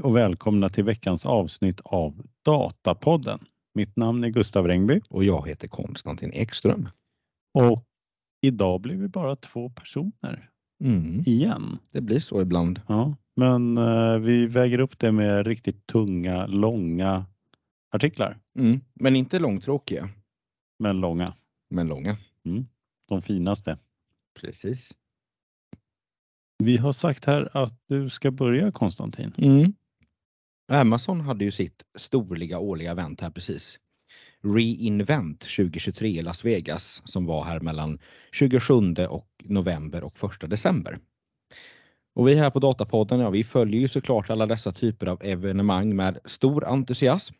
Hej och välkomna till veckans avsnitt av Datapodden. Mitt namn är Gustav Rengby. Och jag heter Konstantin Ekström. Och idag blir vi bara två personer. Mm. Igen. Det blir så ibland. Ja, men eh, vi väger upp det med riktigt tunga, långa artiklar. Mm. Men inte långtråkiga. Men långa. Men långa. Mm. De finaste. Precis. Vi har sagt här att du ska börja Konstantin. Mm. Amazon hade ju sitt storliga årliga event här precis. Reinvent 2023 i Las Vegas som var här mellan 27 och november och 1 december. Och vi här på Datapodden, ja, vi följer ju såklart alla dessa typer av evenemang med stor entusiasm.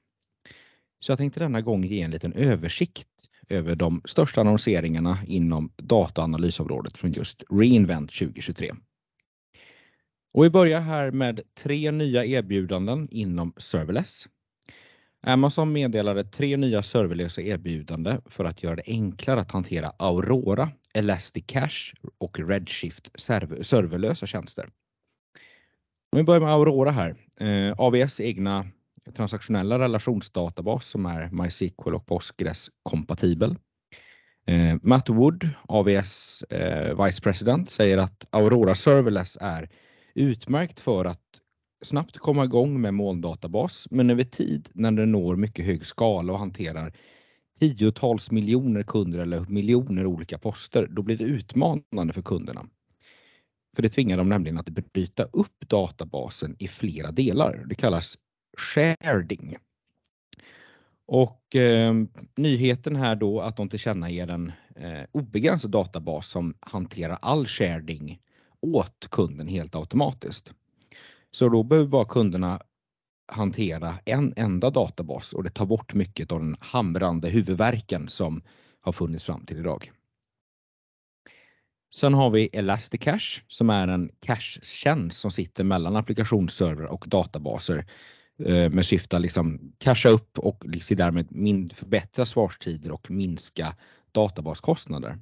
Så jag tänkte denna gång ge en liten översikt över de största annonseringarna inom dataanalysområdet från just Reinvent 2023. Och vi börjar här med tre nya erbjudanden inom serverless. Amazon meddelade tre nya serverlösa erbjudanden för att göra det enklare att hantera Aurora, Elastic Cache och Redshift serverlösa tjänster. Om vi börjar med Aurora här. Eh, AVS egna transaktionella relationsdatabas som är MySQL och Postgres kompatibel. Eh, Matt Wood, AVS eh, Vice President, säger att Aurora Serverless är Utmärkt för att snabbt komma igång med molndatabas, men över tid när den når mycket hög skala och hanterar tiotals miljoner kunder eller miljoner olika poster, då blir det utmanande för kunderna. För det tvingar dem nämligen att bryta upp databasen i flera delar. Det kallas sharding. Och eh, nyheten här då att de tillkännager en eh, obegränsad databas som hanterar all sharing åt kunden helt automatiskt. Så då behöver bara kunderna hantera en enda databas och det tar bort mycket av den hamrande huvudvärken som har funnits fram till idag. Sen har vi Elasticache som är en cache-tjänst som sitter mellan applikationsserver och databaser eh, med syfte att liksom casha upp och liksom därmed förbättra svarstider och minska databaskostnader.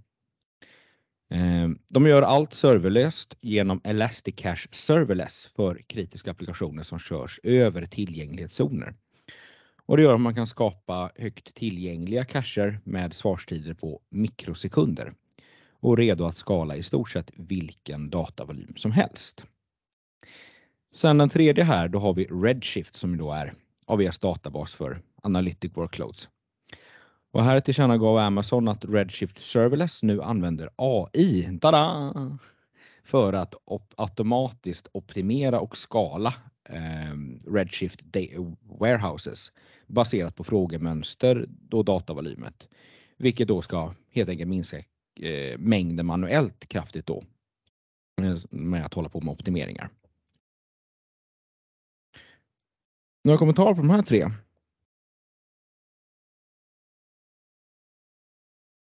Ehm, de gör allt serverlöst genom Elasticache Serverless för kritiska applikationer som körs över tillgänglighetszoner. Och det gör att man kan skapa högt tillgängliga cacher med svarstider på mikrosekunder och redo att skala i stort sett vilken datavolym som helst. Sen den tredje här, då har vi Redshift som då är AVS databas för Analytic Workloads. Och här tillkännagav Amazon att Redshift Serverless nu använder AI tada, för att op automatiskt optimera och skala eh, Redshift warehouses baserat på frågemönster och datavolymet, vilket då ska helt enkelt minska eh, mängden manuellt kraftigt då eh, med att hålla på med optimeringar. Några kommentarer på de här tre?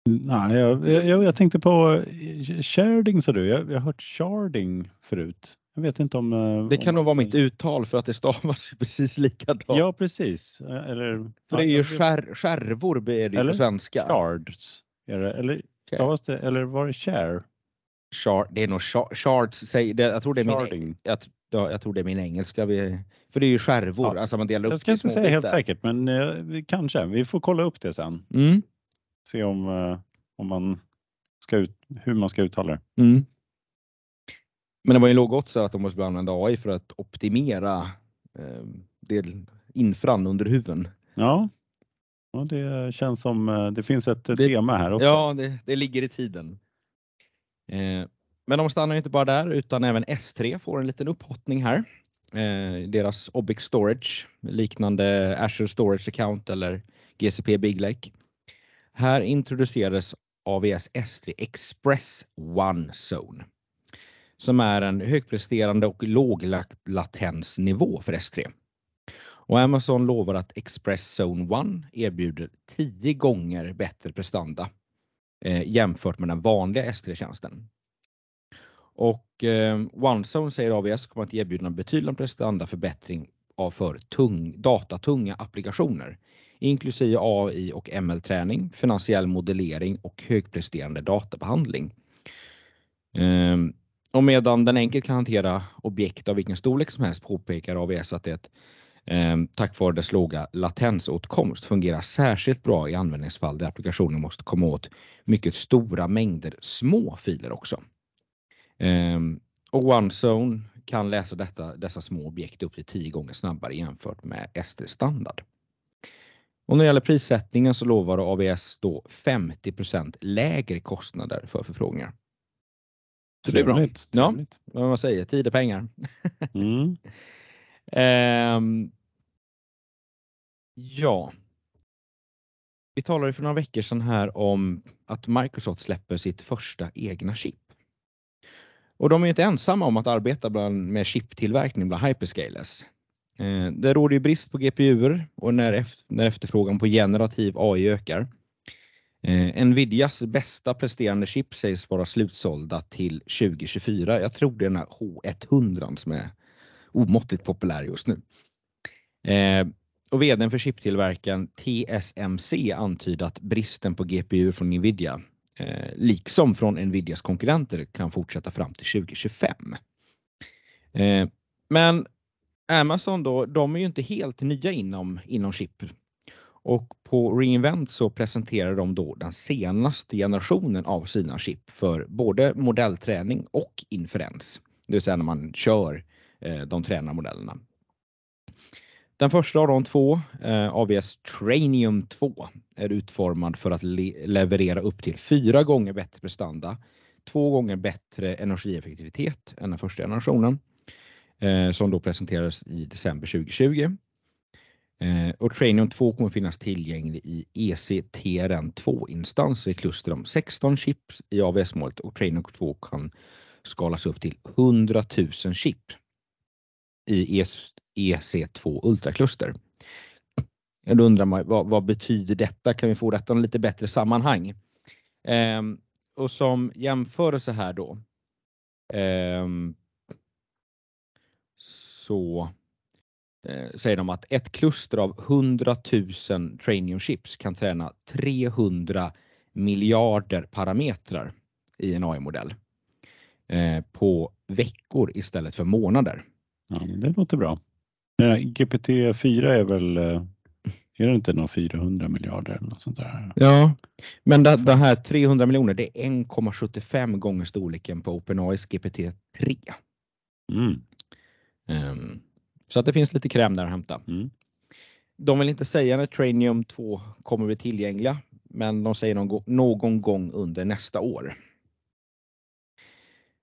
Nej, jag, jag, jag, tänkte på eh, sharding sa du. Jag, jag har hört sharding förut. Jag vet inte om... Eh, det kan om, nog vara mitt uttal för att det stavas precis likadant. Ja, precis. Eh, eller, för det är ju skär, skärvor är det eller, på svenska. Shards. Är det, eller stavas det, eller var det share? Shard, det är nog shards. jag, tror det är Sharding. min, jag, jag, tror det är min engelska. Vi, för det är ju skärvor. Ja. Alltså man delar upp jag ska inte säga bitar. helt säkert, men eh, kanske. Vi får kolla upp det sen. Mm se om, eh, om man ska ut, hur man ska uttala det. Mm. Men det var ju låg odds att de måste använda AI för att optimera eh, del, infran under huven. Ja. ja, det känns som eh, det finns ett det, tema här också. Ja, det, det ligger i tiden. Eh, men de stannar ju inte bara där utan även S3 får en liten upphottning här. Eh, deras Obic Storage, liknande Azure Storage Account eller GCP Big Lake. Här introducerades AVS S3 Express One Zone som är en högpresterande och låg latensnivå för S3. Och Amazon lovar att Express Zone 1 erbjuder 10 gånger bättre prestanda eh, jämfört med den vanliga S3-tjänsten. Och eh, OneZone säger AVS kommer att erbjuda en betydande prestandaförbättring av för tung, datatunga applikationer inklusive AI och ML-träning, finansiell modellering och högpresterande databehandling. Ehm, och medan den enkelt kan hantera objekt av vilken storlek som helst påpekar AVS att det ehm, tack vare dess låga latensåtkomst fungerar särskilt bra i användningsfall där applikationen måste komma åt mycket stora mängder små filer också. Ehm, och OneZone kan läsa detta, dessa små objekt upp till 10 gånger snabbare jämfört med ST standard. Och när det gäller prissättningen så lovar ABS då 50 lägre kostnader för förfrågningar. Så det är bra. Trevligt, trevligt. Ja, vad man säger, tid är pengar. mm. ehm, ja. Vi talade för några veckor sedan här om att Microsoft släpper sitt första egna chip. Och de är inte ensamma om att arbeta bland, med chiptillverkning bland hyperscalers. Eh, det råder ju brist på GPUer och när, efterfrågan på generativ AI ökar. Eh, Nvidias bästa presterande chip sägs vara slutsålda till 2024. Jag tror det är den här H100 som är omåttligt populär just nu. Eh, och vdn för chiptillverkaren TSMC antyder att bristen på GPUer från Nvidia, liksom från Nvidias konkurrenter, kan fortsätta fram till 2025. men Amazon då, de är ju inte helt nya inom, inom chip. Och på Reinvent så presenterar de då den senaste generationen av sina chip för både modellträning och inferens. Det vill säga när man kör eh, de tränade modellerna. Den första av de två, eh, AVS Trainium 2, är utformad för att le leverera upp till fyra gånger bättre prestanda, två gånger bättre energieffektivitet än den första generationen eh, som då presenterades i december 2020. Eh, och Trainium 2 kommer finnas tillgänglig i ECTRN2-instanser i kluster om 16 chips i AVS-målet och Trainium 2 kan skalas upp till 100 000 chip i EC2 Ultrakluster. Då undrar man vad, vad, betyder detta? Kan vi få detta i lite bättre sammanhang? Eh, och som jämförelse här då. Eh, så eh, säger de att ett kluster av 100 000 traineeships kan träna 300 miljarder parametrar i en AI-modell eh, på veckor istället för månader. Ja, det låter bra. Eh, GPT-4 är väl eh, är det inte några 400 miljarder eller något sånt där? Ja, men det, det här 300 miljoner, det är 1,75 gånger storleken på OpenAIs GPT-3. Mm. Um, så att det finns lite kräm där att hämta. Mm. De vill inte säga när Trainium 2 kommer bli tillgängliga, men de säger någon, någon gång under nästa år.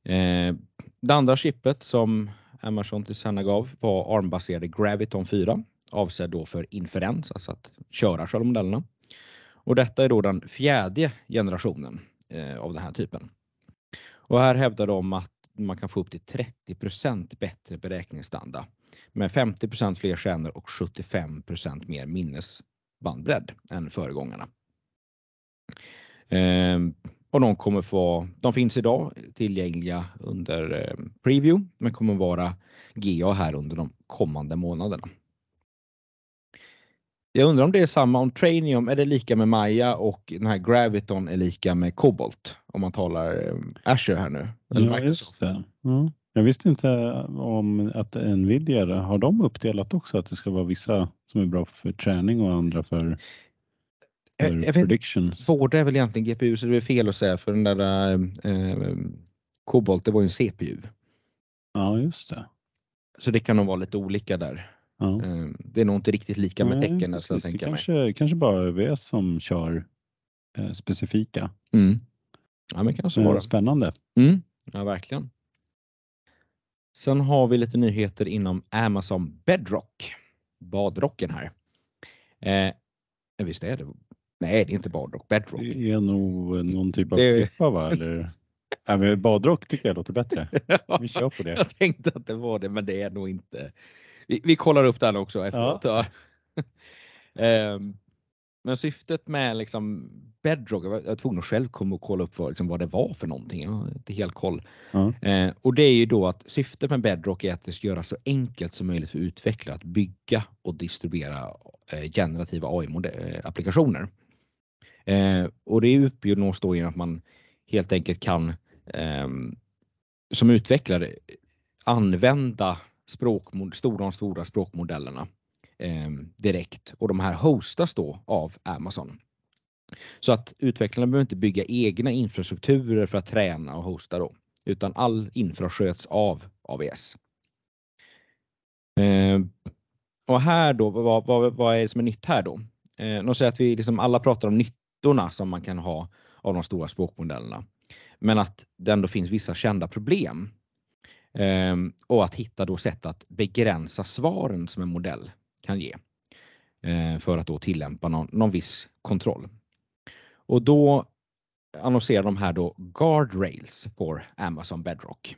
Eh, det andra chippet som Amazon tillkännagav var armbaserade Graviton 4 avsedd då för inferens, alltså att köra själva modellerna. Och detta är då den fjärde generationen eh, av den här typen. Och här hävdar de att man kan få upp till 30 bättre beräkningsstandard med 50 fler kärnor och 75 mer minnesbandbredd än föregångarna. Ehm, och de kommer få, de finns idag tillgängliga under eh, preview, men kommer vara GA här under de kommande månaderna. Jag undrar om det är samma, om Trainium är det lika med Maya och den här Graviton är lika med Cobalt. Om man talar eh, Azure här nu. Eller ja, Microsoft. Mm. Jag visste inte om att Nvidia, har de uppdelat också att det ska vara vissa som är bra för träning och andra för jag, eh, jag vet, båda är väl egentligen GPU så det är fel att säga för den där eh, eh Cobalt det var ju en CPU. Ja just det. Så det kan nog vara lite olika där. Ehm, det är nog inte riktigt lika med tecken skulle jag kanske, mig. Kanske bara vi som kör eh, specifika. Mm. Ja, men kanske eh, bara. Spännande. Mm. Ja, verkligen. Sen har vi lite nyheter inom Amazon Bedrock, badrocken här. Eh, eh visst är det? Nej, det är inte badrock, bedrock. Det är nog eh, någon typ av klippa va? Eller? Nej, men badrock tycker jag låter bättre. Vi kör på det. Jag tänkte att det var det, men det är nog inte. Vi, kollar upp den också efteråt. Ja. um, men syftet med liksom Bedrock, jag var tvungen att själv komma och kolla upp vad, liksom, vad det var för någonting. Jag har inte helt koll. Mm. Eh, och det är ju då att syftet med Bedrock är att det ska göra så enkelt som möjligt för utvecklare att bygga och distribuera eh, generativa AI-applikationer. Eh, och det är uppgjort då genom att man helt enkelt kan ehm, som utvecklare använda stora, de stora språkmodellerna eh, direkt och de här hostas då av Amazon. Så att utvecklarna behöver inte bygga egna infrastrukturer för att träna och hosta då, utan all infra sköts av AVS. Eh, och här då, vad, vad, vad, är det som är nytt här då? Eh, de säger att vi liksom alla pratar om nyttorna som man kan ha av de stora språkmodellerna, men att det ändå finns vissa kända problem Ehm, och att hitta då sätt att begränsa svaren som en modell kan ge ehm, för att då tillämpa någon, någon viss kontroll. Och då annonserar de här då guardrails på Amazon Bedrock.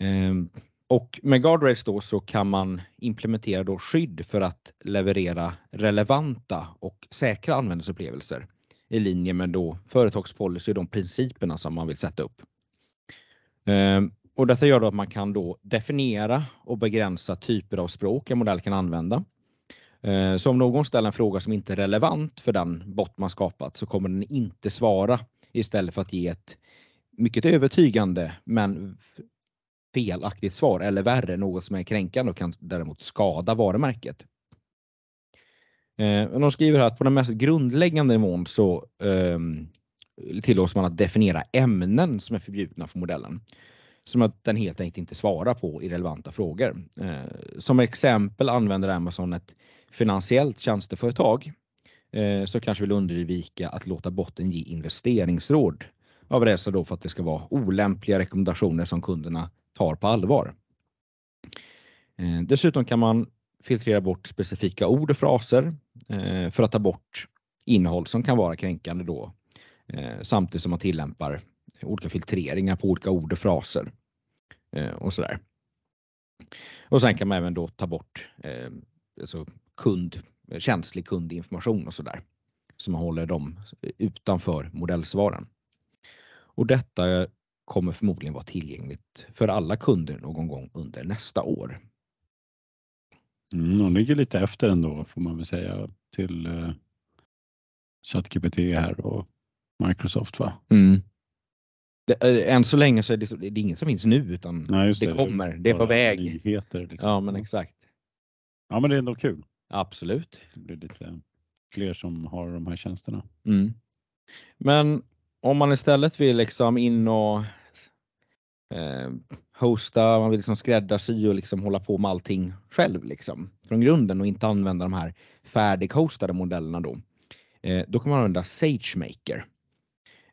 Ehm, och med guardrails då så kan man implementera då skydd för att leverera relevanta och säkra användningsupplevelser. i linje med då företagspolicy och de principerna som man vill sätta upp. Ehm, och detta gör då att man kan då definiera och begränsa typer av språk en modell kan använda. Ehm, så om någon ställer en fråga som inte är relevant för den bot man skapat så kommer den inte svara istället för att ge ett mycket övertygande men felaktigt svar eller värre, något som är kränkande och kan däremot skada varumärket. Ehm, de skriver här att på den mest grundläggande nivån så tillåts man att definiera ämnen som är förbjudna för modellen. Som att den helt enkelt inte svarar på irrelevanta frågor. Eh, som exempel använder Amazon ett finansiellt tjänsteföretag eh, som kanske vill undvika att låta botten ge investeringsråd av rädsla då för att det ska vara olämpliga rekommendationer som kunderna tar på allvar. Eh, dessutom kan man filtrera bort specifika ord och fraser för att ta bort innehåll som kan vara kränkande då Eh, samtidigt som man tillämpar olika filtreringar på olika ord och fraser eh, och sådär. Och sen kan man även då ta bort eh, alltså kund, känslig kundinformation och sådär. Så man håller dem utanför modellsvaren. Och detta kommer förmodligen vara tillgängligt för alla kunder någon gång under nästa år. Mm, de ligger lite efter ändå får man väl säga till ChatGPT här och Microsoft va? Mm. Det, eh, än så länge så är det, det är ingen som finns nu utan Nej, det, det, kommer. Det är på väg. Nyheter, liksom. Ja men exakt. Ja men det är ändå kul. Absolut. Det blir lite fler som har de här tjänsterna. Mm. Men om man istället vill liksom in och eh, hosta, man vill liksom skräddarsy och liksom hålla på med allting själv liksom från grunden och inte använda de här färdighostade modellerna då. Eh, då kan man använda SageMaker.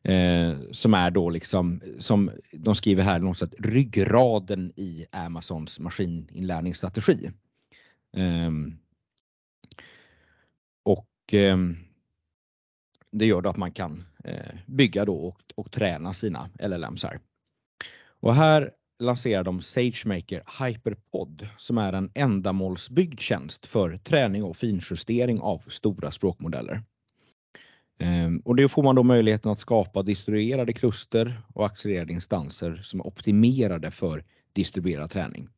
Eh, som är då liksom, som de skriver här, något sätt ryggraden i Amazons maskininlärningsstrategi. Eh, och eh, det gör då att man kan eh, bygga då och, och träna sina LLMs här. Och här lanserar de SageMaker HyperPod som är en ändamålsbyggd tjänst för träning och finjustering av stora språkmodeller. Ehm, och det får man då möjligheten att skapa distribuerade kluster och accelererade instanser som är optimerade för distribuerad träning.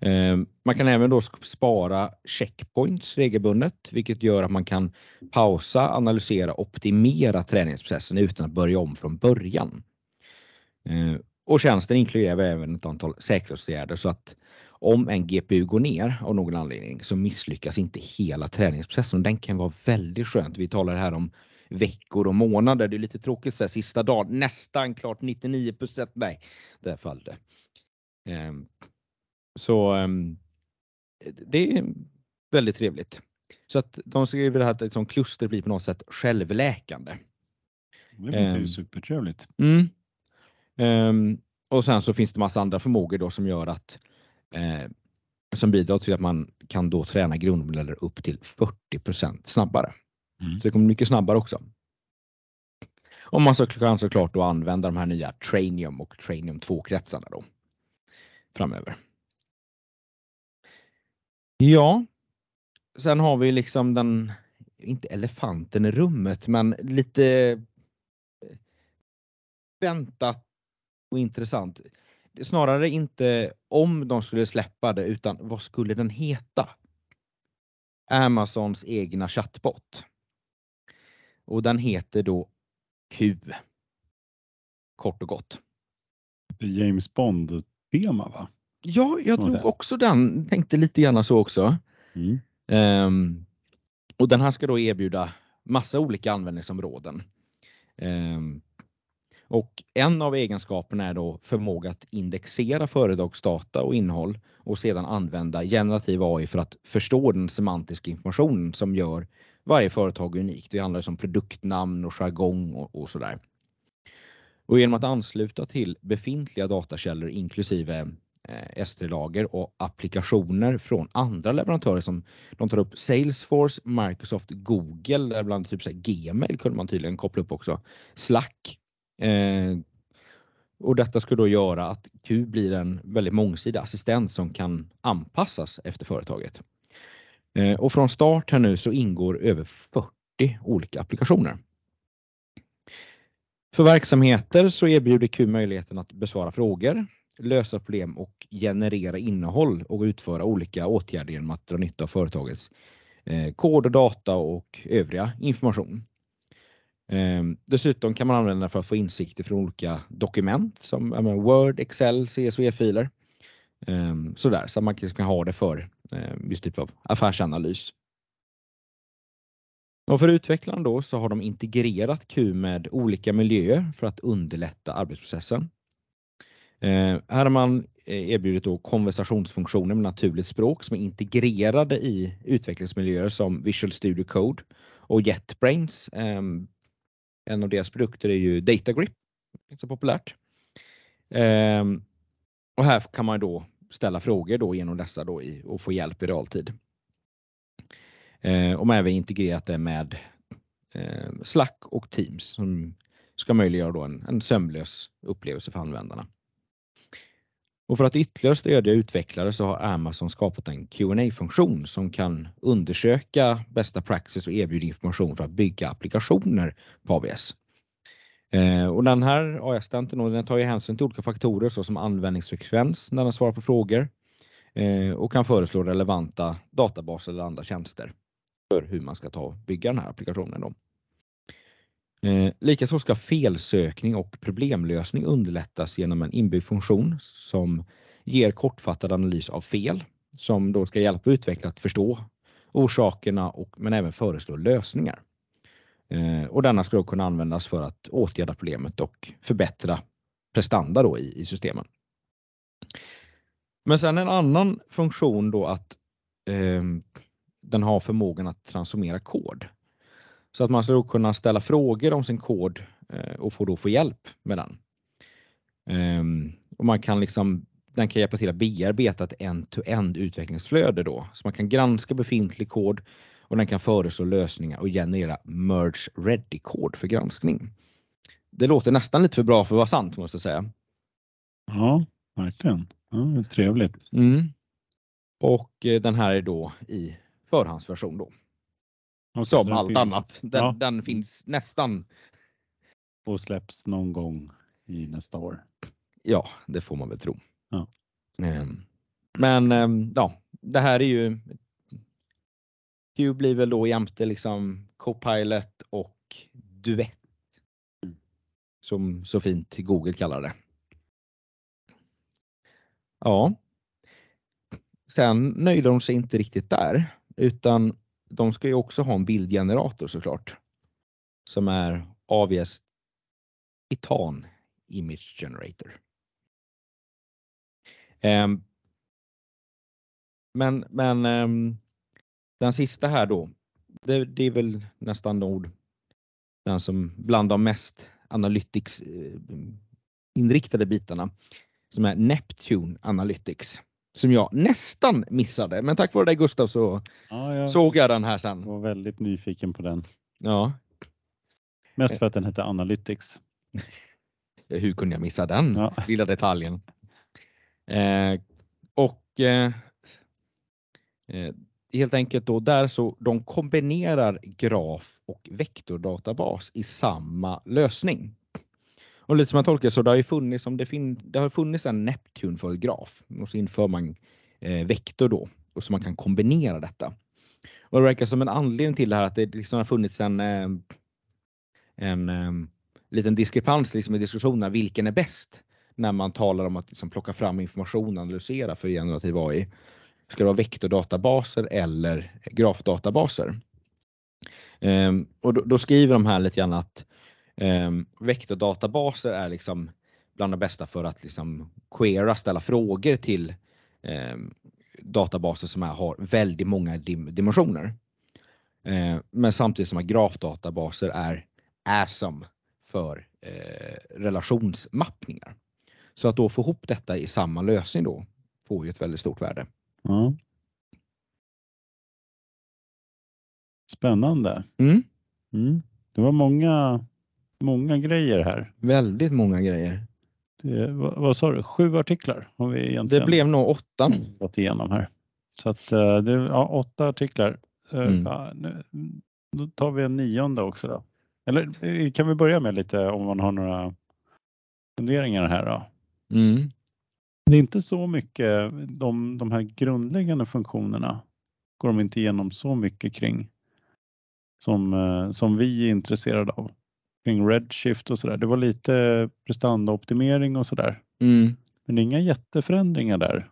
Ehm, man kan även då spara checkpoints regelbundet, vilket gör att man kan pausa, analysera, optimera träningsprocessen utan att börja om från början. Ehm, och tjänsten inkluderar även ett antal säkerhetsåtgärder så att om en GPU går ner av någon anledning så misslyckas inte hela träningsprocessen. Den kan vara väldigt skönt. Vi talar här om veckor och månader. Det är lite tråkigt så här, sista dagen, nästan klart 99 Nej, där föll det. Ehm, så ehm, det är väldigt trevligt. Så att de skriver här att liksom kluster blir på något sätt självläkande. Det låter ju ehm, supertrevligt. Mm. och sen så finns det massa andra förmågor då som gör att eh, som bidrar till att man kan då träna grundmodeller upp till 40 snabbare. Mm. Så det kommer mycket snabbare också. Om man så kan såklart då använda de här nya Trainium och Trainium 2-kretsarna då framöver. Ja, sen har vi liksom den, inte elefanten i rummet, men lite eh, väntat och intressant snarare inte om de skulle släppa det utan vad skulle den heta? Amazons egna chatbot. Och den heter då Q. Kort och gott. James Bond-tema va? Ja, jag drog också den. Tänkte lite grann så också. Mm. Um, och den här ska då erbjuda massa olika användningsområden. Um, och en av egenskaperna är då förmåga att indexera företagsdata och innehåll och sedan använda generativ AI för att förstå den semantiska informationen som gör varje företag unikt. Det handlar liksom om produktnamn och jargong och, och sådär. Och genom att ansluta till befintliga datakällor inklusive eh, S3-lager och applikationer från andra leverantörer som de tar upp Salesforce, Microsoft, Google, bland typ så här Gmail kunde man tydligen koppla upp också, Slack Eh, och detta skulle då göra att Q blir en väldigt mångsidig assistent som kan anpassas efter företaget. Eh, och från start här nu så ingår över 40 olika applikationer. För verksamheter så erbjuder Q möjligheten att besvara frågor, lösa problem och generera innehåll och utföra olika åtgärder genom att dra nytta av företagets eh, kod och data och övriga information. Ehm, dessutom kan man använda den för att få insikter från olika dokument som menar, Word, Excel, CSV-filer. Ehm, sådär, så man liksom kan ha det för eh, viss typ av affärsanalys. Och för utvecklarna då så har de integrerat Q med olika miljöer för att underlätta arbetsprocessen. Eh, här har man eh, erbjudit då konversationsfunktioner med naturligt språk som är integrerade i utvecklingsmiljöer som Visual Studio Code och JetBrains, eh, en av deras produkter är ju DataGrip, så populärt. Ehm, och här kan man då ställa frågor då genom dessa då i, och få hjälp i realtid. Ehm, och man har även integrerat det med ehm, Slack och Teams som ska möjliggöra då en, en sömlös upplevelse för användarna. Och för att ytterligare stödja utvecklare så har Amazon skapat en qa funktion som kan undersöka bästa praxis och erbjuda information för att bygga applikationer på ABS. Eh, och den här AS-tenten tar ju hänsyn till olika faktorer såsom användningsfrekvens när den svarar på frågor eh, och kan föreslå relevanta databaser eller andra tjänster för hur man ska ta bygga den här applikationen. Då. Eh, likaså ska felsökning och problemlösning underlättas genom en inbyggd funktion som ger kortfattad analys av fel som då ska hjälpa utvecklare att förstå orsakerna och, men även föreslå lösningar. Eh, och denna ska då kunna användas för att åtgärda problemet och förbättra prestanda då i, i systemen. Men sen en annan funktion då att eh, den har förmågan att transformera kod. Så att man ska då kunna ställa frågor om sin kod eh, och få då få hjälp med den. Ehm, och man kan liksom, den kan hjälpa till att bearbeta ett end-to-end utvecklingsflöde då. Så man kan granska befintlig kod och den kan föreslå lösningar och generera merge ready-kod för granskning. Det låter nästan lite för bra för att vara sant måste jag säga. Ja, verkligen. Ja, trevligt. Mm. Och eh, den här är då i förhandsversion då. Okay, som allt finns... annat. Den, ja. den finns nästan. Och släpps någon gång i nästa år. Ja, det får man väl tro. Ja. Ehm, men ehm, ja, det här är ju. Q blir väl då jämte liksom Copilot och Duett. Mm. Som så fint Google kallar det. Ja. Sen nöjde de sig inte riktigt där utan de ska ju också ha en bildgenerator såklart. Som är AVS Titan Image Generator. Ehm, men, men ehm, den sista här då, det, det, är väl nästan nord den som bland de mest analytics eh, inriktade bitarna som är Neptune Analytics som jag nästan missade. Men tack vare dig Gustav så ja, jag såg jag den här sen. Jag var väldigt nyfiken på den. Ja. Mest för att den heter Analytics. Eh, hur kunde jag missa den ja. lilla detaljen? Eh, och eh, eh, helt enkelt då där så de kombinerar graf och vektordatabas i samma lösning. Och lite som jag tolkar så det har ju funnits, som det, fin, det har funnits en Neptun för och så inför man eh, vektor då och så man kan kombinera detta. Och det verkar som en anledning till det här att det liksom har funnits en, eh, en, en eh, liten diskrepans liksom i diskussionen vilken är bäst när man talar om att liksom plocka fram information och analysera för generativ AI. Ska det vara vektordatabaser eller grafdatabaser? Um, och då, då, skriver de här lite grann att Um, vektordatabaser är liksom bland de bästa för att liksom queera, ställa frågor till um, databaser som är, har väldigt många dim dimensioner. Uh, men samtidigt som att grafdatabaser är awesome för uh, relationsmappningar. Så att då få ihop detta i samma lösning då får ju ett väldigt stort värde. Mm. Spännande. Mm. Mm. Det var många många grejer här. Väldigt många grejer. Det, vad, vad, sa du, sju artiklar? Har vi egentligen det blev nog åtta. Gått igenom här. Så att, eh, det, ja, åtta artiklar. Eh, mm. Fan, nu, då tar vi en nionde också då. Eller eh, kan vi börja med lite om man har några funderingar här då? Mm. Det är inte så mycket, de, de här grundläggande funktionerna går de inte igenom så mycket kring som, som vi är intresserade av kring Redshift och sådär. Det var lite prestandaoptimering och sådär. Mm. Men inga jätteförändringar där.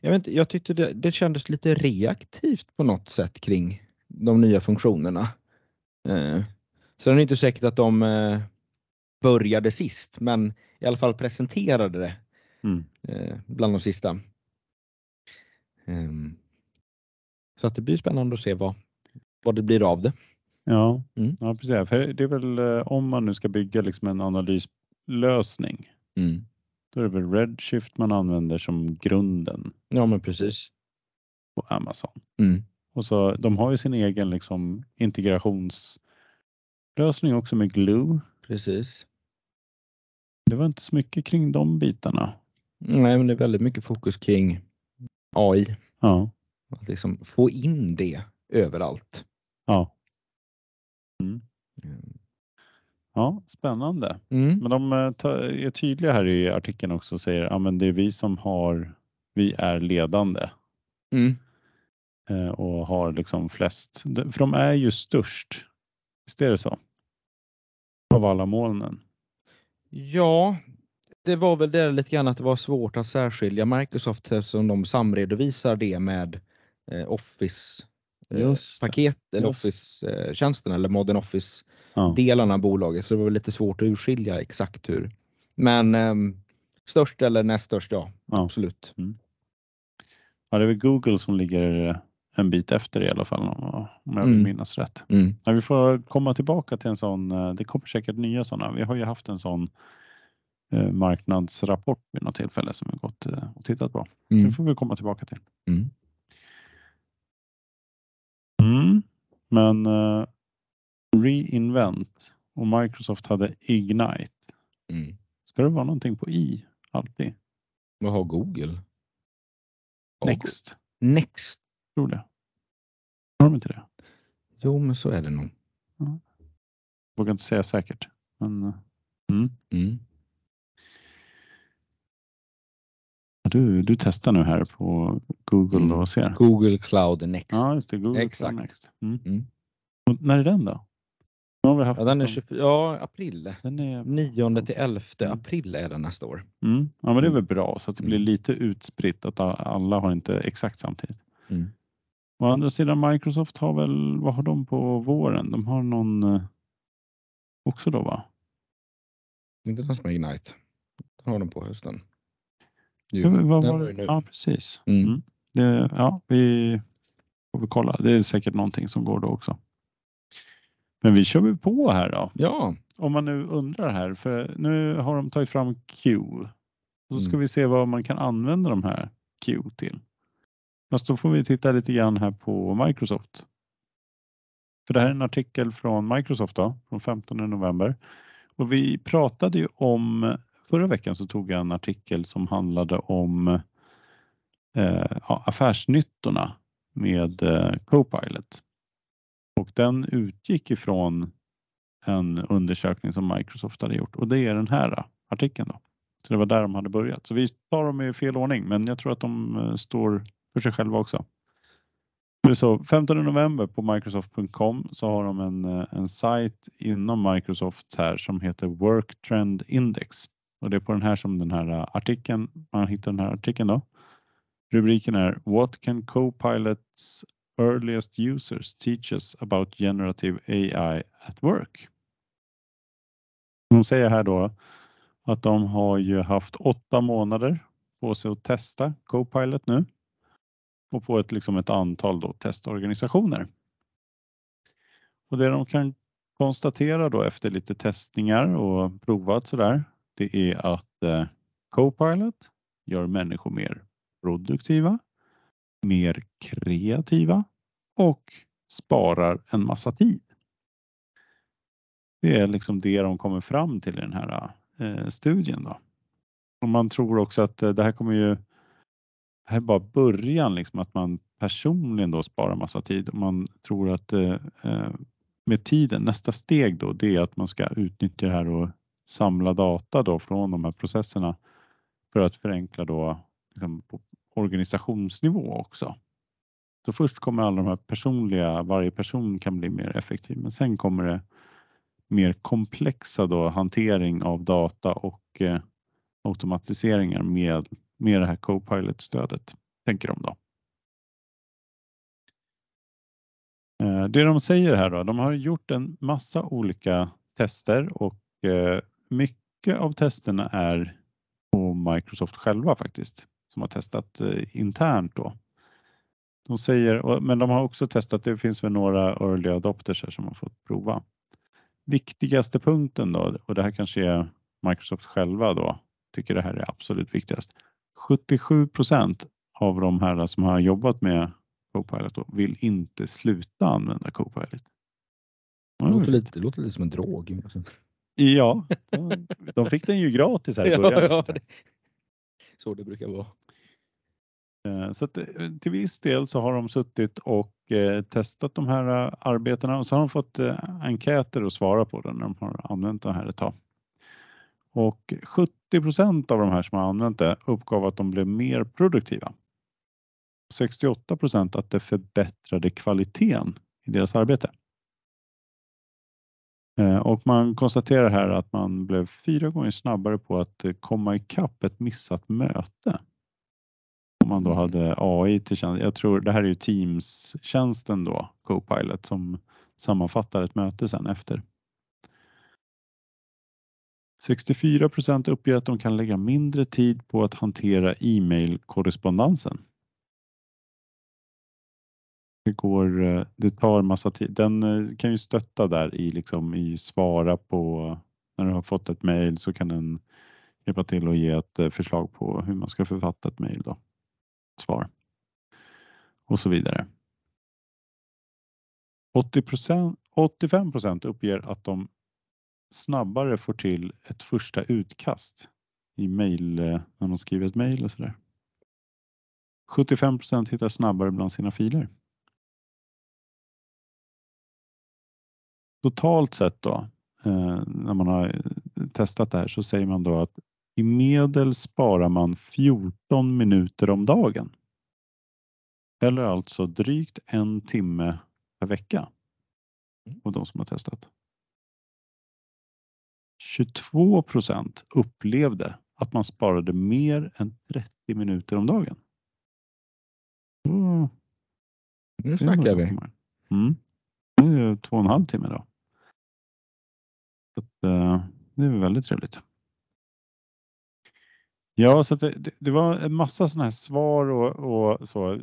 Jag, vet inte, jag tyckte det, det kändes lite reaktivt på något sätt kring de nya funktionerna. Eh, så det är inte säkert att de eh, började sist, men i alla fall presenterade det mm. eh, bland de sista. Eh, så att det blir spännande att se vad, vad det blir av det. Ja, mm. ja precis. För det är väl eh, om man nu ska bygga liksom en analyslösning. Mm. Då är det väl Redshift man använder som grunden. Ja, men precis. På Amazon. Mm. Och så, de har ju sin egen liksom, integrationslösning också med Glue. Precis. Det var inte så mycket kring de bitarna. Nej, men det är väldigt mycket fokus kring AI. Ja. Att liksom få in det överallt. Ja. Mm. Mm. Ja, spännande. Mm. Men de eh, är tydliga här i artikeln också och säger att ah, det är vi som har, vi är ledande. Mm. Eh, och har liksom flest, för de är ju störst. Visst är det så? Av alla molnen. Ja, det var väl det lite grann att det var svårt att särskilja Microsoft eftersom de samredovisar det med eh, Office Office-paket eh, eller Office-tjänsterna eller Modern Office-delarna av bolaget. Så det var lite svårt att urskilja exakt hur. Men eh, störst eller näst störst, ja, ja. absolut. Mm. Ja, det är väl Google som ligger eh, en bit efter i alla fall om jag vill mm. minnas rätt. Mm. Ja, vi får komma tillbaka till en sån. Eh, det kommer säkert nya sådana. Vi har ju haft en sån marknadsrapport vid något tillfälle som vi gått och tittat på. Mm. Det får vi komma tillbaka till. Mm. Men uh, reinvent och Microsoft hade Ignite. Mm. Ska det vara någonting på i alltid? Vad har Google? Next. Next. Tror det. Har de inte det? Jo, men så är det nog. Ja. Vågar inte säga säkert. Men, eh, mm. Mm. Du, du testar nu här på Google mm. och ser. Google Cloud Next. Ja, just det. Google Exakt. Cloud Next. Mm. Mm. när är den då? Nu har vi haft ja, den är 20, ja, april. Den är... 9 till 11 mm. april är den nästa år. Mm. Ja, men det är väl bra så att det blir lite utspritt att alla har inte exakt samtidigt. Mm. Å andra sidan Microsoft har väl, vad har de på våren? De har någon eh, också då va? Inte den som är Ignite. Den har de på hösten. Ju, vad var det? Ja, precis. Mm. Mm. Det, ja, vi får väl kolla. Det är säkert någonting som går då också. Men vi kör väl på här då. Ja. Om man nu undrar här, för nu har de tagit fram Q. Så ska mm. vi se vad man kan använda de här Q till. Fast då får vi titta lite grann här på Microsoft. För det här är en artikel från Microsoft då, från 15 november. Och vi pratade ju om förra veckan så tog jag en artikel som handlade om eh, affärsnyttorna med eh, Copilot. Och den utgick ifrån en undersökning som Microsoft hade gjort och det är den här eh, artikeln. Då. Så det var där de hade börjat. Så vi tar dem i fel ordning, men jag tror att de eh, står för sig själva också. Så 15 november på Microsoft.com så har de en, eh, en sajt inom Microsoft här som heter Work Trend Index. Och det är på den här som den här eh, artikeln, man hittar den här artikeln då. Rubriken är What can Copilots earliest users teach us about generative AI at work? De säger här då att de har ju haft åtta månader på sig att testa Copilot nu och på ett, liksom ett antal då, testorganisationer. Och det de kan konstatera då efter lite testningar och provat sådär det är att eh, Copilot gör människor mer produktiva, mer kreativa och sparar en massa tid. Det är liksom det de kommer fram till i den här eh, studien. Då. Och man tror också att eh, det här kommer ju, det här är bara början, liksom, att man personligen då sparar massa tid. Och man tror att eh, eh med tiden, nästa steg då, det är att man ska utnyttja det här och samla data då från de här processerna för att förenkla då liksom på organisationsnivå också. Så först kommer alla de här personliga, varje person kan bli mer effektiv, men sen kommer det mer komplexa då, hantering av data och eh, automatiseringar med, med det här Copilot-stödet, tänker de då. Eh, det de säger här då, de har gjort en massa olika tester och eh, mycket av testerna är på Microsoft själva faktiskt, som har testat eh, internt då. De säger, men de har också testat, det finns väl några early adopters här som har fått prova. Viktigaste punkten då, och det här kanske är Microsoft själva då, tycker det här är absolut viktigast. 77 procent av de här som har jobbat med Copilot då, vill inte sluta använda Copilot. Det låter, lite, det låter lite som en drog. Ja, de, fick den ju gratis här i början. Ja, ja, det, så det brukar vara. Eh, så att, eh, till viss del så har de suttit och eh, testat de här arbetena och så har de fått enkäter att svara på den när de har använt det här ett tag. Och 70 av de här som har använt det uppgav att de blev mer produktiva. 68 att det förbättrade kvaliteten i deras arbete. Eh, och man konstaterar här att man blev fyra gånger snabbare på att eh, komma ikapp ett missat möte. Om man då mm. hade AI till tjänst. Jag tror det här är ju Teams-tjänsten då, Copilot, som sammanfattar ett möte sen efter. 64 uppger att de kan lägga mindre tid på att hantera e-mail-korrespondensen det, går, eh, det tar massa tid. Den eh, kan ju stötta där i, liksom, i svara på när du har fått ett mejl så kan den hjälpa till och ge ett eh, förslag på hur man ska författa ett mejl. Svar och så vidare. 80 85 procent uppger att de snabbare får till ett första utkast i mail, när man skriver ett mejl och sådär. 75 procent hittar snabbare bland sina filer. totalt sett då, eh, när man har eh, testat det här så säger man då att i medel sparar man 14 minuter om dagen. Eller alltså drygt en timme per vecka. Av mm. de som har testat. 22 procent upplevde att man sparade mer än 30 minuter om dagen. Så, nu snackar vi. Mm. Nu är mm. det två och en halv timme då. Så att, eh, det är väldigt trevligt. Ja, så det, det, var en massa sådana här svar och, och, så.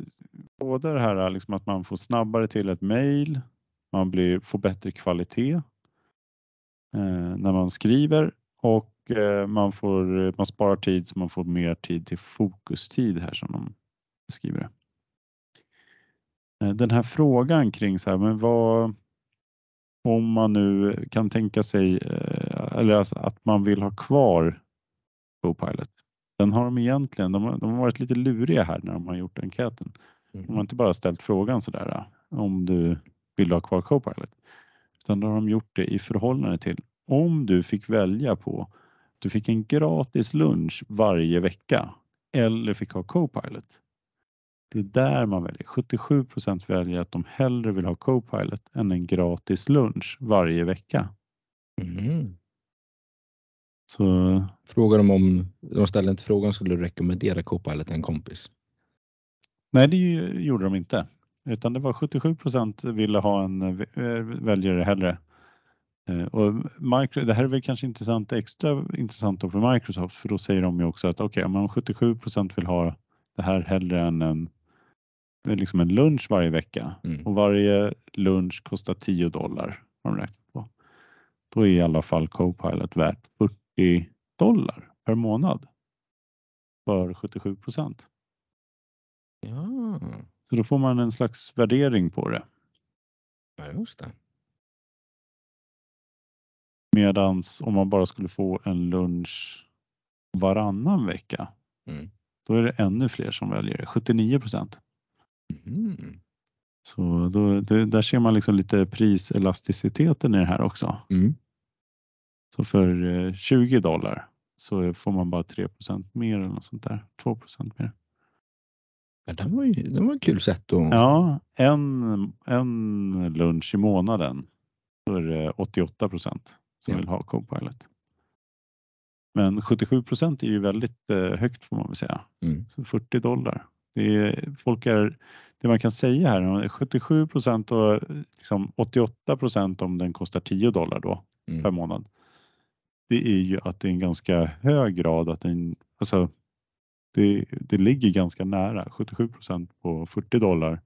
Både det här liksom att man får snabbare till ett mejl, man blir, får bättre kvalitet eh, när man skriver och eh, man, får, man sparar tid så man får mer tid till fokustid här som de skriver Eh, den här frågan kring så här, men vad, om man nu kan tänka sig eh, eller alltså att man vill ha kvar Copilot. Den har de egentligen, de har, de har varit lite luriga här när de har gjort enkäten. De har mm-hmm. inte bara ställt frågan så där om du vill ha kvar Copilot, utan då har de gjort det i förhållande till om du fick välja på du fick en gratis lunch varje vecka eller fick ha Copilot. Det är där man väljer. 77 väljer att de hellre vill ha Copilot än en gratis lunch varje vecka. Mm. Så... Frågar de om, de ställer inte frågan, skulle du rekommendera Copilot en kompis? Nej, det gjorde de inte, utan det var 77 procent ville ha en eh, väljare hellre. Eh, och Micro, det här är väl kanske intressant, extra intressant för Microsoft, för då säger de ju också att okej, okay, om 77 vill ha det här hellre än en liksom en lunch varje vecka mm. och varje lunch kostar 10 dollar. Har de på. Då är i alla fall Copilot värt 40 dollar per månad för 77 procent. Ja. Så då får man en slags värdering på det. Ja, just det. Medans om man bara skulle få en lunch varannan vecka, mm. då är det ännu fler som väljer det. 79 procent. Mm. Så då, då, där ser man liksom lite priselasticiteten i det här också. Mm. Så för 20 eh, dollar så får man bara 3 mer eller något sånt där. 2 mer. Ja, det var ju det var ett kul sätt att... Ja, en, en lunch i månaden för 88 eh, procent som ja. vill ha Copilot. Men 77 procent är ju väldigt eh, högt får man väl säga. Mm. 40 dollar. Det, är, folk är, det man kan säga här, 77 procent och liksom 88 procent om den kostar 10 dollar då mm. per månad. Det är ju att det är en ganska hög grad att den, alltså, det, det ligger ganska nära, 77 procent på 40 dollar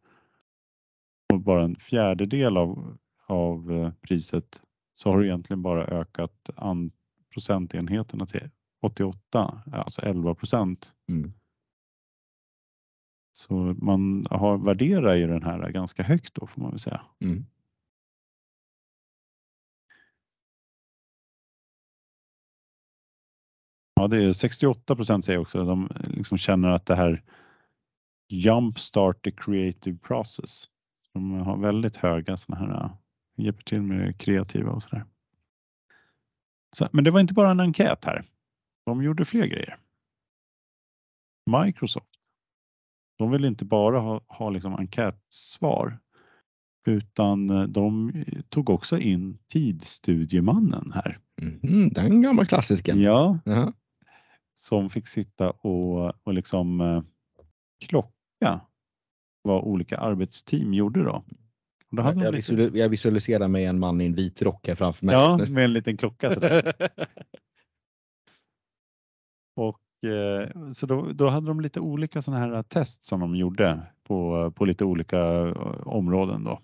och bara en fjärdedel av, av eh, priset så har du egentligen bara ökat an, procentenheterna till 88, alltså 11 procent. Mm. Så man har, värderar ju den här ganska högt då får man väl säga. Mm. Ja, det är 68 procent säger också. De eh, liksom känner att det här jumpstart the creative process. De har väldigt höga sådana här, eh, hjälper till med det kreativa och sådär. Så, men det var inte bara en enkät här. De gjorde fler grejer. Microsoft de vill inte bara ha, ha liksom enkätsvar utan eh, de eh, tog också in tidsstudiemannen här. Mm, den gamla klassiska. Ja, uh -huh. som fick sitta och, och liksom eh, klocka vad olika arbetsteam gjorde då. då hade jag, lite... visual, jag visualiserar mig en man i en vit rock här framför mig. Ja, med en liten klocka. och Eh, så då, då, hade de lite olika sådana här test som de gjorde på, på lite olika eh, områden då.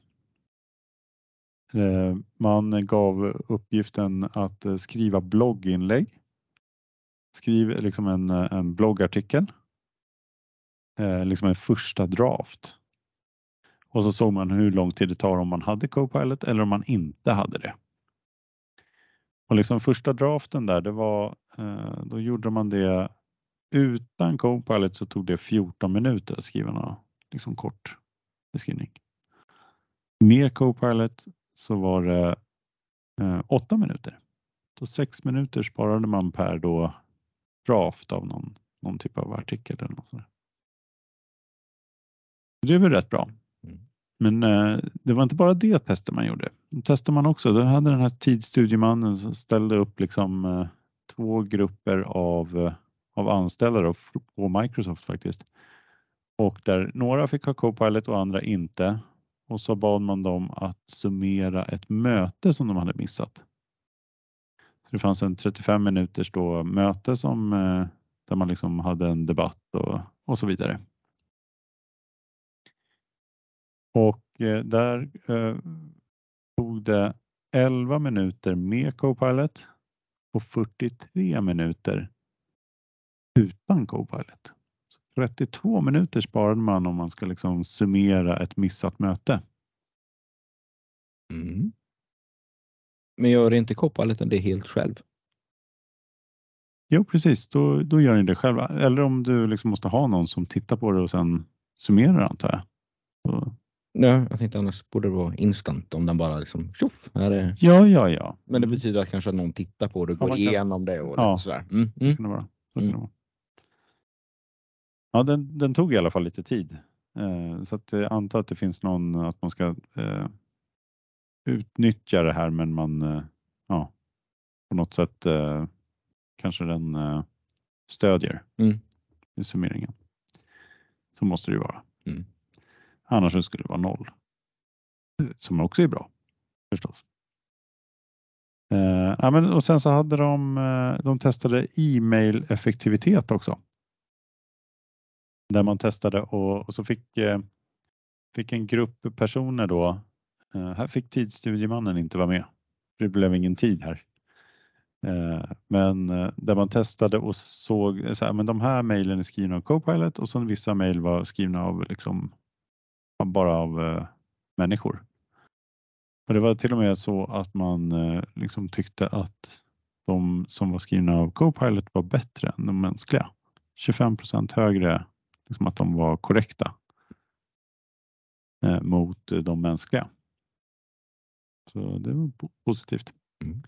Eh, man gav uppgiften att skriva blogginlägg. Skriv liksom en, en bloggartikel. Liksom en första draft. Och så såg man hur lång tid det tar om man hade Copilot eller om man inte hade det. Och liksom första draften där, det var, då gjorde man det utan Copilot så tog det 14 minuter att skriva någon liksom kort beskrivning. Med Copilot så var det eh, minuter. Så 6 minuter sparade man per då draft av någon, någon typ av artikel eller något sådär. Det är väl rätt bra. Mm. Men eh, det var inte bara det testet man gjorde. Då testade man också, då hade den här tidsstudiemannen som ställde upp liksom eh, två grupper av eh, av anställda då, på Microsoft faktiskt. Och där några fick ha Copilot och andra inte. Och så bad man dem att summera ett möte som de hade missat. Så Det fanns en 35 minuters då möte som, eh, där man liksom hade en debatt och, och så vidare. Och eh, där eh, tog det 11 minuter med Copilot och 43 minuter utan Copilot. 32 minuter sparade man om man ska liksom summera ett missat möte. Mm. Men gör inte Copilot det helt själv? Jo, precis, då, då gör den det själv. Eller om du liksom måste ha någon som tittar på det och sen summerar antar jag. Så. Nej, jag tänkte annars borde det vara instant om den bara liksom tjoff. Är... Ja, ja, ja. Men det betyder att kanske någon tittar på det och ja, går kan... igenom det. Och ja, sådär. Mm. Mm. Så kan det vara. Så kan mm. det vara. Ja, den, den, tog i alla fall lite tid. Eh, så att jag antar att det finns någon, att man ska eh, utnyttja det här men man, eh, ja, på något sätt eh, kanske den eh, stödjer mm. i summeringen. Så måste det ju vara. Mm. Annars skulle det vara noll. Som också är bra förstås. Eh, ja, men, och sen så hade de, de testade e-mail effektivitet också där man testade och, och så fick, eh, fick en grupp personer då, eh, här fick tidsstudiemannen inte vara med. Det blev ingen tid här. Eh, men eh, där man testade och såg, eh, så här, men de här mejlen är skrivna av Copilot och sen vissa mejl var skrivna av liksom, bara av eh, människor. Och det var till och med så att man liksom tyckte att de som var skrivna av Copilot var bättre än de mänskliga. 25 högre Liksom att de var korrekta eh, mot de mänskliga. Så det var positivt. Mm.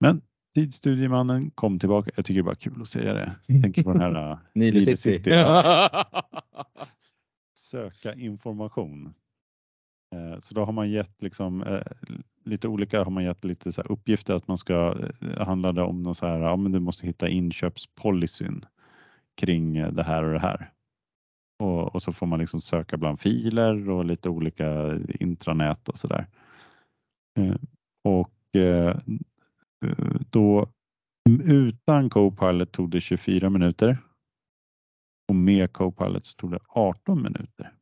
Men tidsstudiemannen kom tillbaka. Jag tycker det är bara kul att säga det. Jag tänker på den här eh, Nile City. City söka information. Eh, så då har man gett liksom, eh, lite olika har man gett lite så uppgifter att man ska eh, handla om någon så här, ja men du måste hitta inköpspolicyn kring det här och det här. Och, och, så får man liksom söka bland filer och lite olika intranät och sådär. Eh, och eh, då utan Copilot tog det 24 minuter. Och med Copilot så tog det 18 minuter.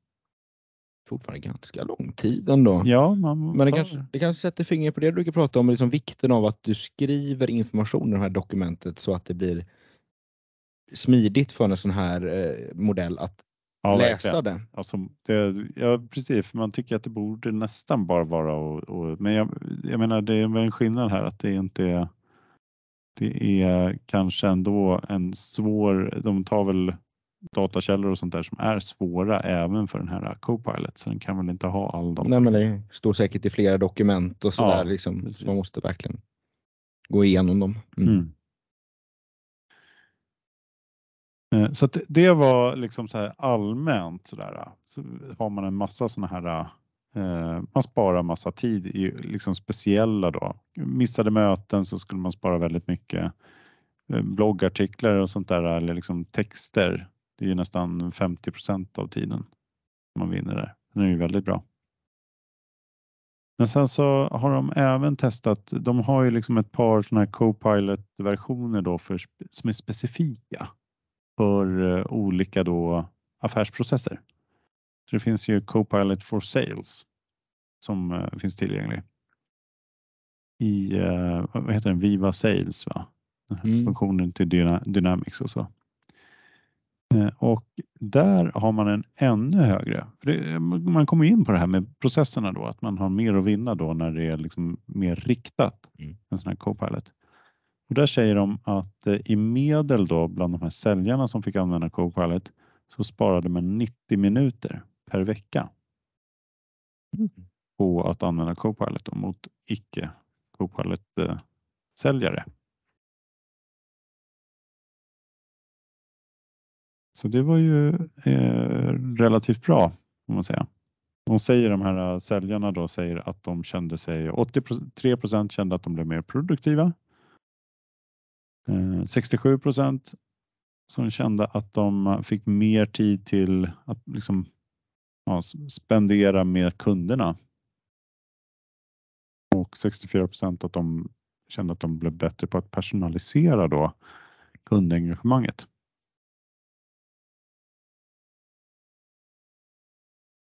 Fortfarande ganska lång tid ändå. Ja, Men det kanske, det kanske sätter fingret på det du brukar prata om, liksom vikten av att du skriver information i det här dokumentet så att det blir smidigt för en sån här eh, modell att ja, lästa verkligen. Alltså, det, ja, precis, för man tycker att det borde nästan bara vara och, och men jag, jag, menar, det är en skillnad här att det inte är det är kanske ändå en svår, de tar väl datakällor och sånt där som är svåra även för den här Copilot så den kan väl inte ha all de. Nej, men det står säkert i flera dokument och så ja, där, liksom, så man måste verkligen gå igenom dem. Mm. Mm. Eh, så det var liksom så här allmänt sådär. Eh, så har man en massa sådana här eh, man sparar massa tid i liksom speciella då. Missade möten så skulle man spara väldigt mycket. Bloggartiklar och sånt där eller liksom texter. Det är ju nästan 50 av tiden man vinner där. Det är ju väldigt bra. Men sen så har de även testat. De har ju liksom ett par såna här Copilot versioner då för, som är specifika för eh, olika då affärsprocesser. Så det finns ju Copilot for Sales som eh, finns tillgänglig. I eh, vad heter den? Viva Sales, va? Mm. funktionen till Dynamics och så. Och där har man en ännu högre. Det, man kommer in på det här med processerna då, att man har mer att vinna då när det är liksom mer riktat. Mm. En sån här Copilot. Och där säger de att eh, i medel då bland de här säljarna som fick använda Copilot så sparade man 90 minuter per vecka mm. på att använda Copilot mot icke Copilot-säljare. Så det var ju eh, relativt bra om man säga. De säger de här säljarna då säger att de kände sig 83 kände att de blev mer produktiva 67 eh, procent som kände att de eh, fick mer tid till att liksom, ja, spendera med kunderna. Och 64 procent att de kände att de blev bättre på att personalisera då kundengagemanget.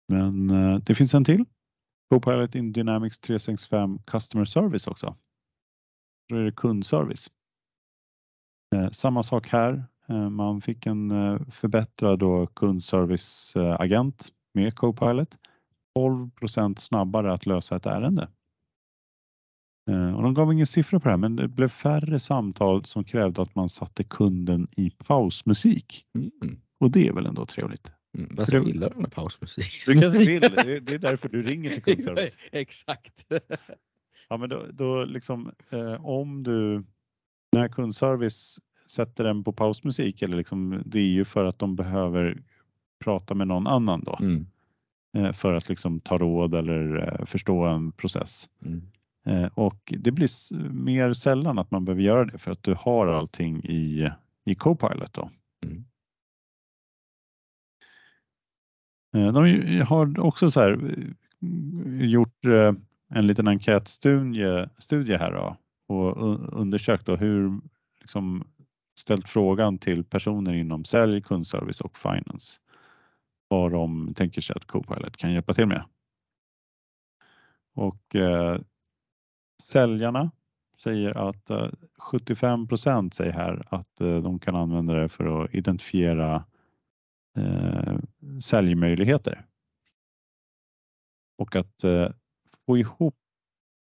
Men eh, det finns en till. Copilot in Dynamics 365 Customer Service också. Då är det kundservice. Eh, samma sak här. Eh, man fick en eh, förbättrad kundserviceagent med Copilot. 12 snabbare att lösa ett ärende. Och de gav ingen siffra på det här, men det blev färre samtal som krävde att man satte kunden i pausmusik. Mm. Och det är väl ändå trevligt? Mm, varför gillar du med pausmusik? Du vill, det är därför du ringer till kundservice. Exakt. Ja, men då, då liksom, eh, om du när kundservice sätter den på pausmusik eller liksom, det är ju för att de behöver prata med någon annan då. Mm. Eh, för att liksom ta råd eller eh, förstå en process. Mm. Eh, och det blir mer sällan att man behöver göra det för att du har allting i, i Copilot. Då. Mm. De har också så här, gjort en liten enkätstudie studie här då, och undersökt då hur, liksom, ställt frågan till personer inom sälj, kundservice och finance vad de tänker sig att Copilot kan hjälpa till med. Och eh, säljarna säger att eh, 75 säger här att eh, de kan använda det för att identifiera eh, säljmöjligheter. Och att eh, få ihop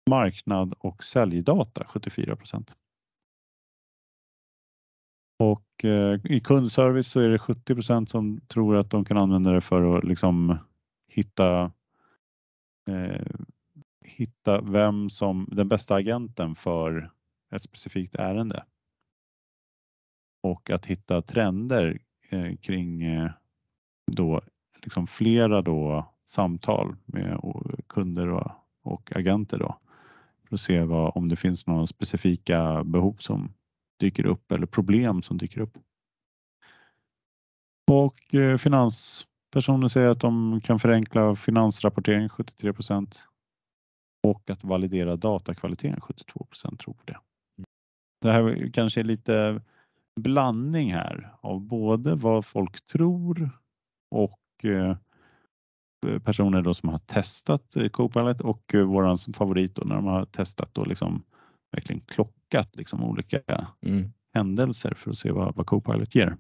marknad och säljdata 74 Och eh, i kundservice så är det 70 som tror att de kan använda det för att liksom hitta eh, hitta vem som den bästa agenten för ett specifikt ärende. Och att hitta trender eh, kring eh, då liksom flera då samtal med kunder och, och agenter då och se vad, om det finns några specifika behov som dyker upp eller problem som dyker upp. Och eh, finanspersoner säger att de kan förenkla finansrapportering 73 och att validera datakvaliteten 72 tror på det. Det här kanske är lite blandning här av både vad folk tror och eh, personer då som har testat eh, Copilot och eh, våran favorit då när de har testat och liksom verkligen klockat liksom olika mm. händelser för att se vad, vad Copilot ger.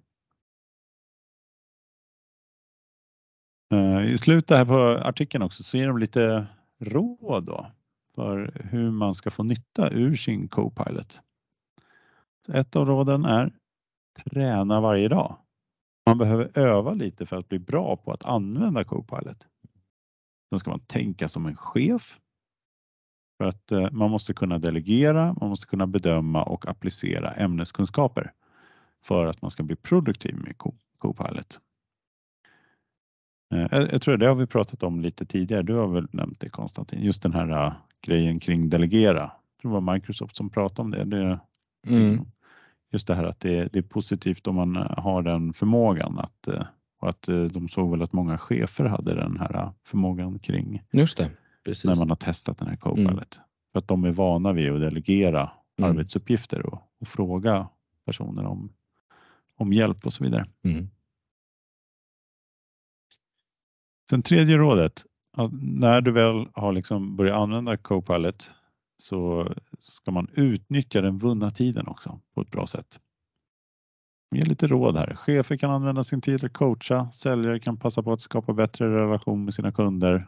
Eh, I slutet här på artikeln också så ger de lite råd då för hur man ska få nytta ur sin Copilot. Ett av råden är träna varje dag man behöver öva lite för att bli bra på att använda Copilot. Sen ska man tänka som en chef. För att eh, man måste kunna delegera, man måste kunna bedöma och applicera ämneskunskaper för att man ska bli produktiv med Copilot. Eh, jag tror det har vi pratat om lite tidigare. Du har väl nämnt det Konstantin, just den här eh, grejen kring delegera. Jag tror det var Microsoft som pratade om det. det mm just det här att det är, det är positivt om man eh, har den förmågan att eh, och att eh, de såg väl att många chefer hade den här förmågan kring just det, precis. när man har testat den här mm. Copilot. Mm. För att de är vana vid att delegera mm. arbetsuppgifter och, och, fråga personer om, om hjälp och så vidare. Mm. Sen tredje rådet, när du väl har liksom börjat använda Copilot så ska man utnyttja den vunna tiden också på ett bra sätt. ger lite råd här. Chefer kan använda sin tid till att coacha. Säljare kan passa på att skapa bättre relation med sina kunder.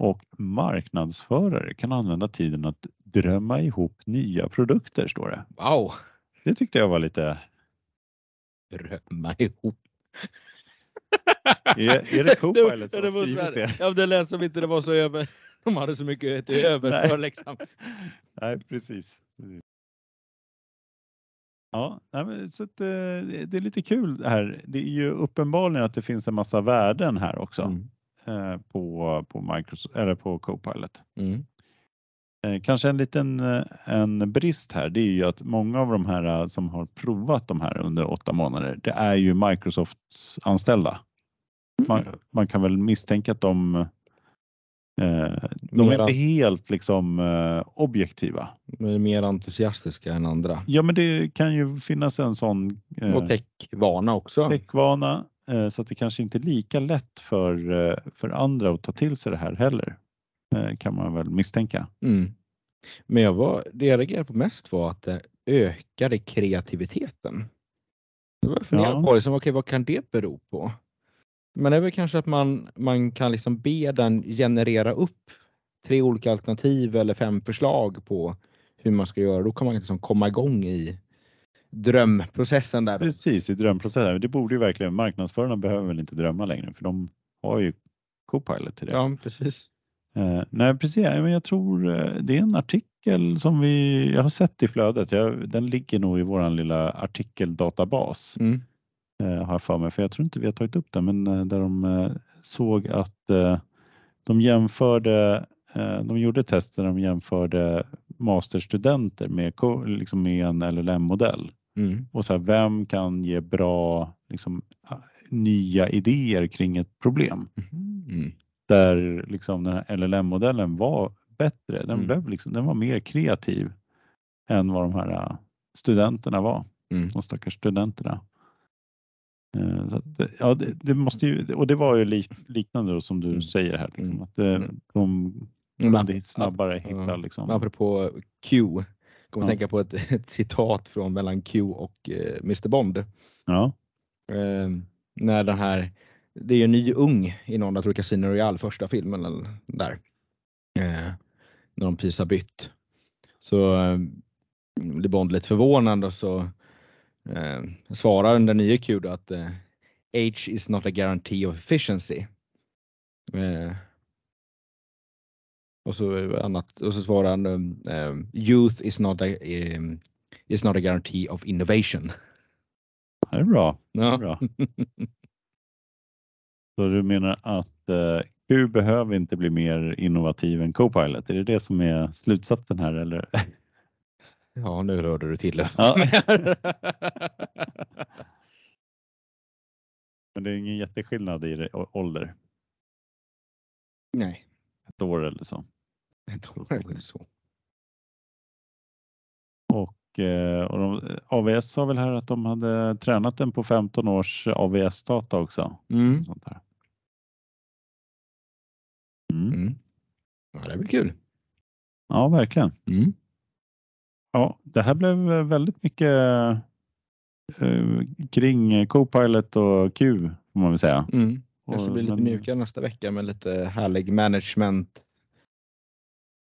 Och marknadsförare kan använda tiden att drömma ihop nya produkter, står det. Wow! Det tyckte jag var lite... Drömma ihop. är, är det Copilot som har skrivit det? Ja, det lät som inte det var så över de hade så mycket till över Nej. för liksom. Nej, precis. Ja, så eh, det är lite kul det här. Det är ju uppenbarligen att det finns en massa värden här också mm. Eh, på, på, Microsoft, eller på Copilot. Mm. Eh, kanske en liten en brist här, det är ju att många av de här som har provat de här under åtta månader, det är ju Microsofts anställda. Mm. Man, man kan väl misstänka att de Eh, de är inte helt liksom, eh, objektiva. Mer entusiastiska än andra. Ja, men det kan ju finnas en sån. Eh, och techvana också. Techvana, eh, så att det kanske inte är lika lätt för, eh, för andra att ta till sig det här heller. Eh, kan man väl misstänka. Mm. Men jag var, det jag reagerade på mest var att det ökade kreativiteten. Jag funderade ja. på liksom, okay, vad kan det bero på? Men det är väl kanske att man, man kan liksom be den generera upp tre olika alternativ eller fem förslag på hur man ska göra. Då kan man liksom komma igång i drömprocessen där. Precis, i drömprocessen. Det borde ju verkligen marknadsförarna behöver väl inte drömma längre för de har ju Copilot till det. Ja, precis. Eh, nej, precis. jag tror eh, det är en artikel som vi, jag har sett i flödet. Jag, den ligger nog i vår lilla artikeldatabas. Mm. Eh, har jag för mig, för jag tror inte vi har tagit upp det, men eh, där de eh, såg att de jämförde, de gjorde tester där de jämförde masterstudenter med, liksom med en LLM-modell. Mm. Och så här, vem kan ge bra liksom, nya idéer kring ett problem? Mm. Där liksom, den här LLM-modellen var bättre, den, mm. blev liksom, den var mer kreativ än vad de här studenterna var, mm. de stackars studenterna. Eh, att, eh, ja, det, det, måste ju, och det var ju liknande då, som du mm. säger här, liksom, mm. att eh, mm. de, mm. kunde snabbare hitta. Liksom. Apropå Q, kommer ja. tänka på ett, ett, citat från mellan Q och eh, Mr Bond. Ja. Eh, när den här, det är ju en ny ung i någon, jag tror Casino Royale, första filmen eller, där. Eh, när de precis har bytt. Så blir Bond lite förvånad och så eh, svarar under nya Q då att eh, H is not a guarantee of efficiency. Eh, och så annat och så svarar han um, Youth is not a, um, is not a guarantee of innovation. Det är bra. Ja. Det är bra. så du menar att uh, Q behöver inte bli mer innovativ än Copilot? Är det det som är slutsatsen här eller? Ja, nu hörde du till ja. Men det är ingen jätteskillnad i ålder. Nej. Ett år eller så. Ett år eller så. Och, eh, och de, AVS sa väl här att de hade tränat den på 15 års AVS-data också. Mm. Sånt där. Mm. Mm. Ja, det blir kul. Ja, verkligen. Mm. Ja, det här blev eh, väldigt mycket eh, kring Copilot och Q får man väl säga. Mm. Kanske blir lite men... mjukare nästa vecka med lite härlig management.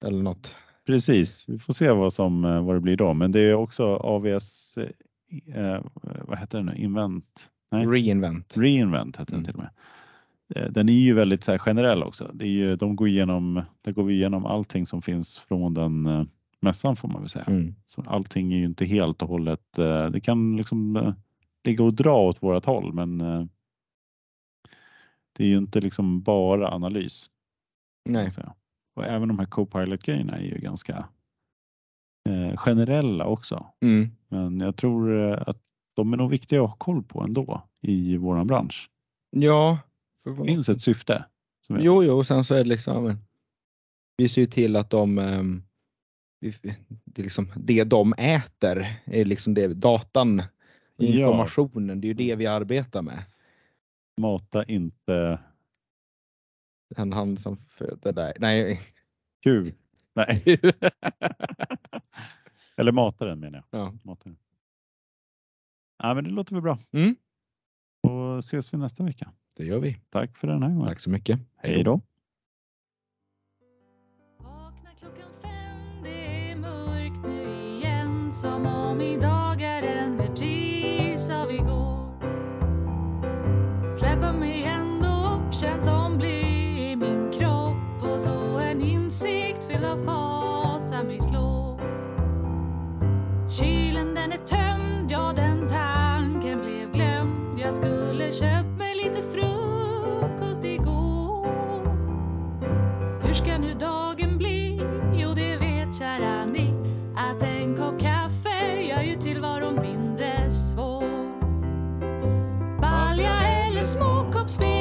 Eller något. Precis, vi får se vad, som, eh, vad det blir då. Men det är också AVS, eh, eh, vad heter den nu, Invent? Nej. Reinvent. Reinvent heter mm. den till och med. Den är ju väldigt så generell också. Det är ju, de går igenom, där går vi igenom allting som finns från den mässan får man väl säga. Mm. Så allting är ju inte helt och hållet. Eh, det kan liksom eh, ligga och dra åt vårat håll, men eh, det är ju inte liksom bara analys. Nej. Och även de här Copilot grejerna är ju ganska generella också. Mm. Men jag tror att de är nog viktiga att ha koll på ändå i våran bransch. Ja. För... Det finns ett syfte. jo, jo, och sen så är det liksom. Vi ser ju till att de ehm, det, är liksom, det de äter, är liksom det, datan, informationen, ja. det är ju det vi arbetar med. Mata inte... En hand som föder dig. Nej. Kul. Nej. Eller mata den menar jag. Ja. Mata den. Ja, men det låter väl bra. Mm. Och ses vi nästa vecka. Det gör vi. Tack för den här gången. Tack så mycket. Hej då. speed.